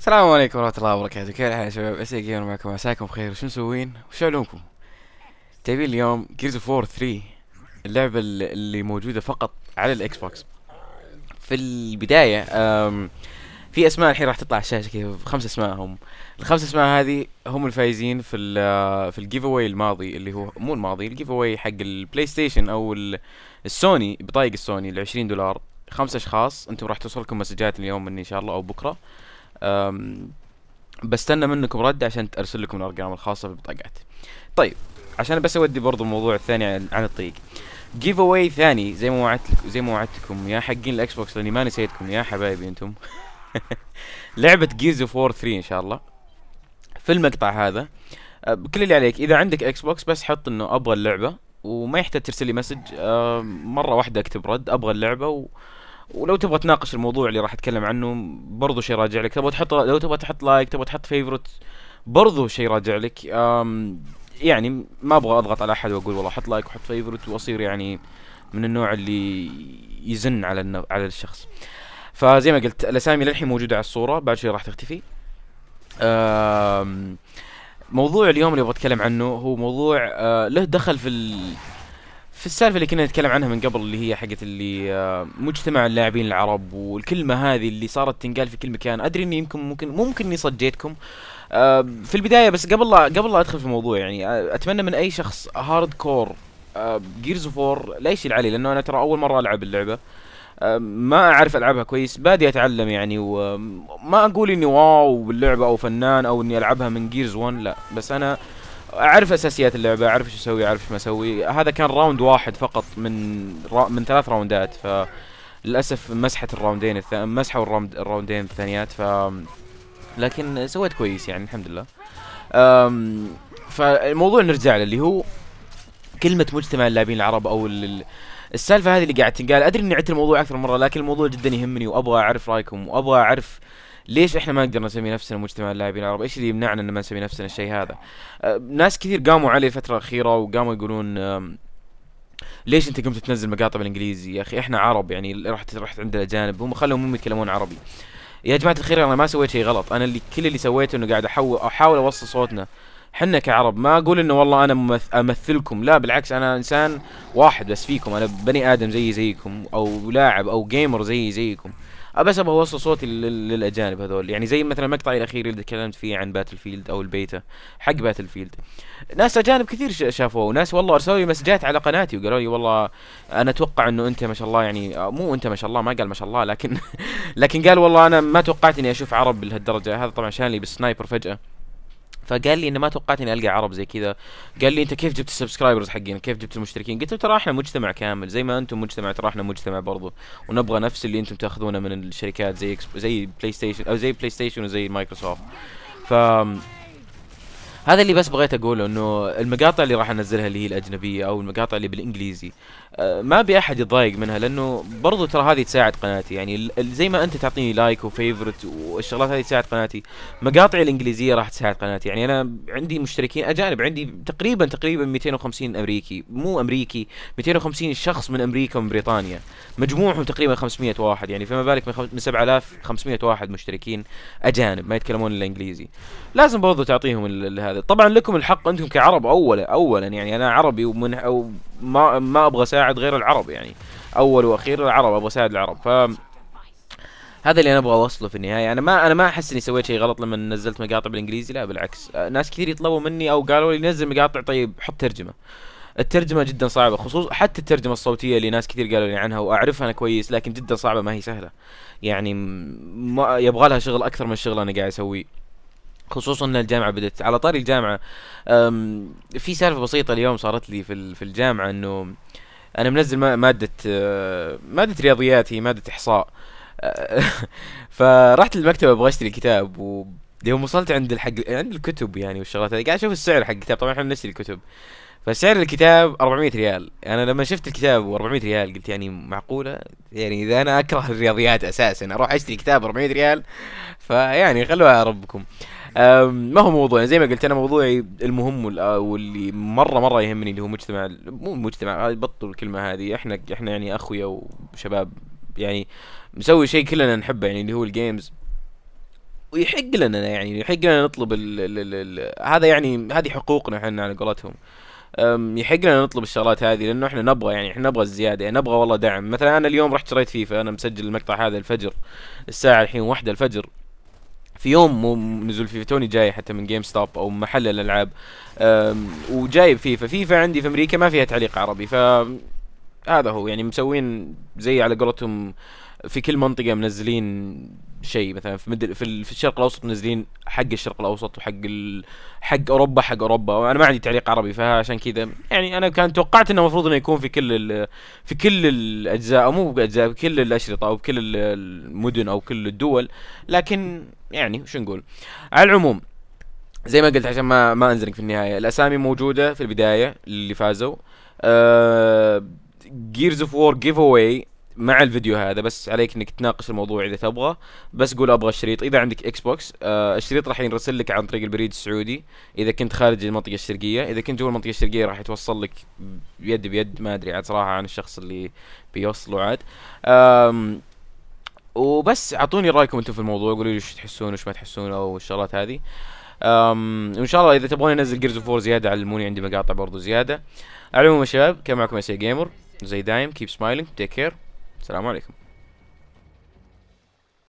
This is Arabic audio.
السلام عليكم ورحمة الله وبركاته كيف الحال يا شباب اسي جيمر معكم عساكم بخير وشو مسوين وش علومكم جايبين اليوم جيرز اوف وور 3 اللعبة اللي موجودة فقط على الاكس بوكس في البداية في اسماء الحين راح تطلع على الشاشة كذا خمس اسماء هم الخمس اسماء هذه هم الفايزين في الـ آه، في الجيف اواي الماضي اللي هو مو الماضي الجيف اواي حق البلاي ستيشن او السوني بطايق السوني ال 20 دولار خمس اشخاص انتم راح توصلكم مسجات اليوم ان شاء الله او بكره بستنى منكم رد عشان ارسل لكم الارقام الخاصه بالبطاقات طيب عشان بس اودي برضو الموضوع الثاني عن الطريق جيف اواي ثاني زي ما وعدت زي ما وعدتكم يا حقين الاكس بوكس لاني ما نسيتكم يا حبايبي انتم لعبه جيرز اوف وور 3 ان شاء الله في المقطع هذا أه، كل اللي عليك اذا عندك اكس بوكس بس حط انه ابغى اللعبه وما يحتاج ترسل لي مسج أه، مره واحده اكتب رد ابغى اللعبه و... ولو تبغى تناقش الموضوع اللي راح اتكلم عنه برضو شيء راجع لك تبغى تحط لو تبغى تحط لايك تبغى تحط فيفورت برضو شيء راجع لك يعني ما ابغى اضغط على احد واقول والله حط لايك وحط فيفورت واصير يعني من النوع اللي يزن على على الشخص فزي ما قلت الاسامي للحين موجوده على الصوره بعد شوي راح تختفي موضوع اليوم اللي ابغى اتكلم عنه هو موضوع آه، له دخل في ال... في السالفه اللي كنا نتكلم عنها من قبل اللي هي حقت اللي آه، مجتمع اللاعبين العرب والكلمه هذه اللي صارت تنقال في كل مكان ادري اني يمكن ممكن ممكن اني صجيتكم آه، في البدايه بس قبل لا قبل لا ادخل في الموضوع يعني آه، اتمنى من اي شخص هارد كور جيرز فور لا يشيل علي لانه انا ترى اول مره العب اللعبه ما اعرف العبها كويس بادي اتعلم يعني وما اقول اني واو باللعبه او فنان او اني العبها من جيرز 1 لا بس انا اعرف اساسيات اللعبه اعرف ايش اسوي اعرف ايش ما اسوي هذا كان راوند واحد فقط من را من ثلاث راوندات ف للاسف مسحت الراوندين الث... مسحوا الراوند... الراوندين الثانيات ف لكن سويت كويس يعني الحمد لله أم... فالموضوع نرجع له اللي هو كلمه مجتمع اللاعبين العرب او ال... السالفه هذه اللي قاعد تنقال ادري اني عدت الموضوع اكثر مره لكن الموضوع جدا يهمني وابغى اعرف رايكم وابغى اعرف ليش احنا ما نقدر نسمي نفسنا مجتمع اللاعبين العرب؟ ايش اللي يمنعنا ان ما نسمي نفسنا الشيء هذا؟ أه، ناس كثير قاموا عليه الفتره الاخيره وقاموا يقولون ليش انت قمت تنزل مقاطع بالانجليزي يا اخي احنا عرب يعني رحت رحت عند الاجانب هم خلهم هم يتكلمون عربي يا جماعه الخير انا ما سويت شيء غلط انا اللي كل اللي سويته انه قاعد احاول احاول اوصل صوتنا حنا كعرب ما اقول انه والله انا امثلكم لا بالعكس انا انسان واحد بس فيكم انا بني ادم زي زيكم او لاعب او جيمر زي زيكم بس ابغى اوصل صوتي للاجانب هذول يعني زي مثلا المقطع الاخير اللي تكلمت فيه عن باتل فيلد او البيتا حق باتل فيلد ناس اجانب كثير شافوه وناس والله ارسلوا لي مسجات على قناتي وقالوا لي والله انا اتوقع انه انت ما شاء الله يعني مو انت ما شاء الله ما قال ما شاء الله لكن لكن قال والله انا ما توقعت اني اشوف عرب لهالدرجه هذا طبعا شان لي بالسنايبر فجاه فقال لي انه ما توقعت اني القى عرب زي كذا قال لي انت كيف جبت السبسكرايبرز حقين كيف جبت المشتركين قلت له ترى احنا مجتمع كامل زي ما انتم مجتمع ترى احنا مجتمع برضو ونبغى نفس اللي انتم تاخذونه من الشركات زي زي بلاي ستيشن او زي بلاي ستيشن وزي مايكروسوفت ف هذا اللي بس بغيت اقوله انه المقاطع اللي راح انزلها اللي هي الاجنبيه او المقاطع اللي بالانجليزي آه، ما ابي احد يتضايق منها لانه برضو ترى هذه تساعد قناتي يعني زي ما انت تعطيني لايك وفيفورت والشغلات هذه تساعد قناتي مقاطعي الانجليزيه راح تساعد قناتي يعني انا عندي مشتركين اجانب عندي تقريبا تقريبا 250 امريكي مو امريكي 250 شخص من امريكا ومن بريطانيا مجموعهم تقريبا 500 واحد يعني فما بالك من, 7500 واحد مشتركين اجانب ما يتكلمون الا انجليزي لازم برضو تعطيهم هذا طبعا لكم الحق انتم كعرب اولا اولا يعني انا عربي ومن أو ما ما ابغى اساعد غير العرب يعني اول واخير العرب ابغى اساعد العرب ف هذا اللي انا ابغى اوصله في النهايه انا ما انا ما احس اني سويت شيء غلط لما نزلت مقاطع بالانجليزي لا بالعكس أه، ناس كثير يطلبوا مني او قالوا لي نزل مقاطع طيب حط ترجمه الترجمة جدا صعبة خصوصا حتى الترجمة الصوتية اللي ناس كثير قالوا لي عنها واعرفها انا كويس لكن جدا صعبة ما هي سهلة يعني ما يبغى لها شغل اكثر من الشغل انا قاعد اسويه خصوصا ان الجامعه بدت على طاري الجامعه في سالفه بسيطه اليوم صارت لي في في الجامعه انه انا منزل ماده ماده رياضيات هي ماده احصاء فرحت للمكتبه ابغى اشتري كتاب و يوم وصلت عند الحق عند الكتب يعني والشغلات هذه قاعد اشوف السعر حق الكتاب طبعا احنا بنشتري الكتب فسعر الكتاب 400 ريال انا لما شفت الكتاب 400 ريال قلت يعني معقوله يعني اذا انا اكره الرياضيات اساسا اروح اشتري كتاب 400 ريال فيعني خلوها ربكم آه ما هو موضوعي يعني زي ما قلت انا موضوعي المهم آه، واللي مره مره يهمني اللي هو مجتمع مو مجتمع بطل الكلمه هذه احنا احنا يعني اخويا وشباب يعني مسوي شيء كلنا نحبه يعني اللي هو الجيمز ويحق لنا يعني يحق لنا نطلب الـ الـ الـ الـ هذا يعني هذه حقوقنا احنا على قولتهم يحق لنا نطلب الشغلات هذه لانه احنا نبغى يعني احنا نبغى الزياده يعني نبغى والله دعم مثلا انا اليوم رحت شريت فيفا انا مسجل المقطع هذا الفجر الساعه الحين واحدة الفجر في يوم مو نزول فيفا توني جاي حتى من جيم ستوب او محل الالعاب وجايب فيفا فيفا عندي في امريكا ما فيها تعليق عربي ف هذا هو يعني مسوين زي على قولتهم في كل منطقه منزلين شيء مثلا في مدل في, في الشرق الاوسط منزلين حق الشرق الاوسط وحق ال... حق اوروبا حق اوروبا انا ما عندي تعليق عربي فعشان كذا يعني انا كان توقعت انه المفروض انه يكون في كل ال... في كل الاجزاء او مو باجزاء في كل الاشرطه او كل المدن او كل الدول لكن يعني شو نقول على العموم زي ما قلت عشان ما ما انزلك في النهايه الاسامي موجوده في البدايه اللي فازوا أه... جيرز اوف وور جيف مع الفيديو هذا بس عليك انك تناقش الموضوع اذا تبغى بس قول ابغى الشريط اذا عندك اكس بوكس آه الشريط راح ينرسل لك عن طريق البريد السعودي اذا كنت خارج المنطقه الشرقيه اذا كنت جوا المنطقه الشرقيه راح يتوصل لك يد بيد ما ادري عاد صراحه عن الشخص اللي بيوصله عاد وبس اعطوني رايكم انتم في الموضوع قولوا لي وش تحسون وش ما تحسون او الشغلات هذه وان شاء الله اذا تبغون انزل جيرز فور زياده علموني عندي مقاطع برضو زياده على العموم يا شباب كان معكم اسي جيمر زي دايم كيب سمايلينج تيك كير السلام عليكم